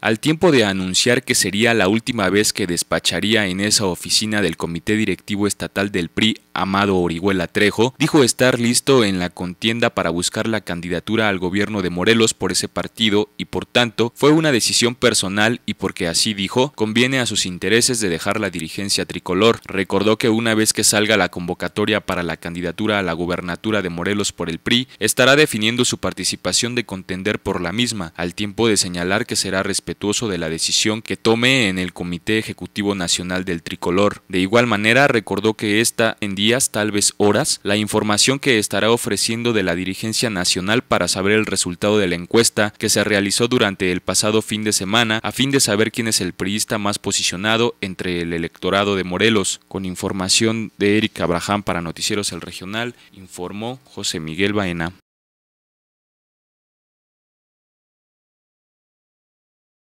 Al tiempo de anunciar que sería la última vez que despacharía en esa oficina del Comité Directivo Estatal del PRI, Amado Orihuela Trejo, dijo estar listo en la contienda para buscar la candidatura al gobierno de Morelos por ese partido y por tanto fue una decisión personal y porque así dijo, conviene a sus intereses de dejar la dirigencia tricolor. Recordó que una vez que salga la convocatoria para la candidatura a la gubernatura de Morelos por el PRI, estará definiendo su participación de contender por la misma, al tiempo de señalar que será responsable de la decisión que tome en el Comité Ejecutivo Nacional del Tricolor. De igual manera, recordó que está en días, tal vez horas, la información que estará ofreciendo de la dirigencia nacional para saber el resultado de la encuesta que se realizó durante el pasado fin de semana a fin de saber quién es el priista más posicionado entre el electorado de Morelos. Con información de Eric Abraham para Noticieros El Regional, informó José Miguel Baena.